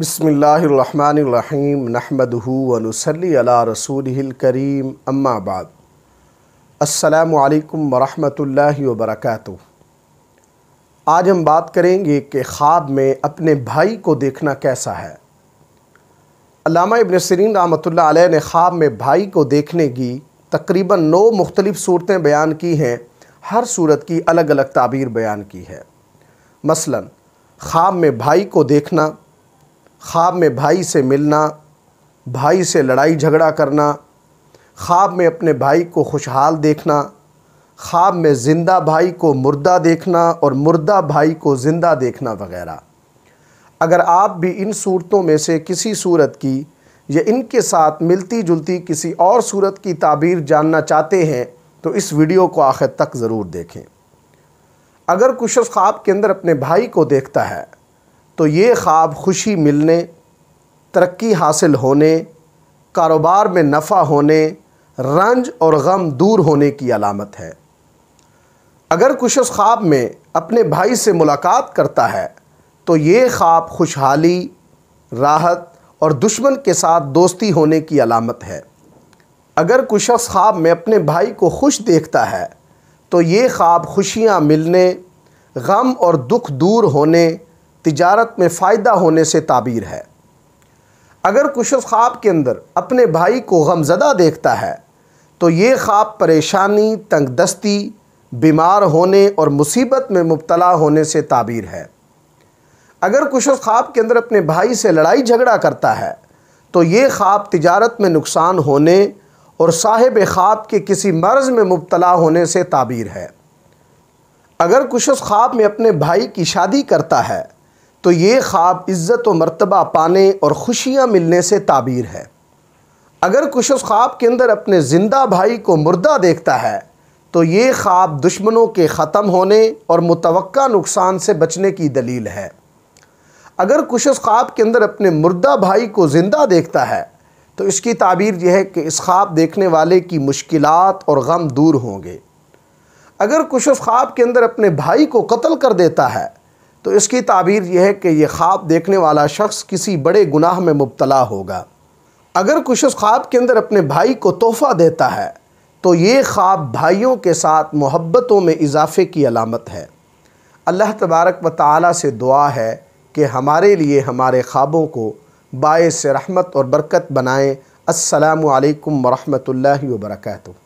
बसमीम नहमदूनसली रसूल करीम अम्माबाद अल्लाम वरहल वबरक आज हम बात करेंगे कि ख्वाब में अपने भाई को देखना कैसा है अलामा इबन सरीन रहमत ने ख्वाब में भाई को देखने की तकरीबन नौ मुख्तलिफ़ सूरतें बयान की हैं हर सूरत की अलग अलग ताबीर बयान की है मसलन ख्वाब में भाई को देखना ख्वाब में भाई से मिलना भाई से लड़ाई झगड़ा करना ख्वाब में अपने भाई को खुशहाल देखना ख्वाब में ज़िंदा भाई को मुर्दा देखना और मुर्दा भाई को ज़िंदा देखना वगैरह अगर आप भी इन सूरतों में से किसी सूरत की या इनके साथ मिलती जुलती किसी और सूरत की ताबीर जानना चाहते हैं तो इस वीडियो को आखिर तक ज़रूर देखें अगर कुछ ख्वाब के अंदर अपने भाई को देखता है तो ये ख्वाब खुशी मिलने तरक्की हासिल होने कारोबार में नफ़ा होने रंज और गम दूर होने की अलामत है अगर कुछ उस ख्वाब में अपने भाई से मुलाकात करता है तो ये ख्वाब खुशहाली राहत और दुश्मन के साथ दोस्ती होने की अलामत है अगर कुछ उस ख्वाब में अपने भाई को खुश देखता है तो ये ख्वाब खुशियाँ मिलने गम और दुख दूर होने तिजारत में फ़ायदा होने से ताबीर है अगर कुशल ख्वाब के अंदर अपने भाई को गमजदा देखता है तो ये ख्वाब परेशानी तंगदस्ती बीमार होने और मुसीबत में मुबतला होने से ताबीर है अगर कुशल ख्वाब के अंदर अपने भाई से लड़ाई झगड़ा करता है तो ये ख्वाब तिजारत में नुकसान होने और साहिब ख्वाब के किसी मर्ज़ में मुबतला होने से ताबीर है अगर कुशस ख्वाब में अपने भाई की शादी करता है तो ये ख्वाब इज़्ज़त व मरतबा पाने और खुशियाँ मिलने से ताबीर है अगर कुछ उस ख्वाब के अंदर अपने ज़िंदा भाई को मुर्दा देखता है तो ये ख्वाब दुश्मनों के ख़त्म होने और मुतव नुकसान से बचने की दलील है अगर कुछ उस ख्वाब के अंदर अपने मुर्दा भाई को ज़िंदा देखता है तो इसकी ताबीर यह है कि इस ख्वाब देखने वाले की मुश्किल और गम दूर होंगे अगर कुछ उस ख्वाब के अंदर अपने भाई को कत्ल कर देता है तो इसकी ताबीर यह है कि यह ख्वाब देखने वाला शख्स किसी बड़े गुनाह में मुबतला होगा अगर कुछ उस ख्वाब के अंदर अपने भाई को तोहफ़ा देता है तो ये ख्वाब भाइयों के साथ मोहब्बतों में इजाफे की अलामत है अल्लाह तबारक व ताली से दुआ है कि हमारे लिए हमारे ख्वाबों को से रहमत और बरकत बनाएँ असलकम वरहमल वर्का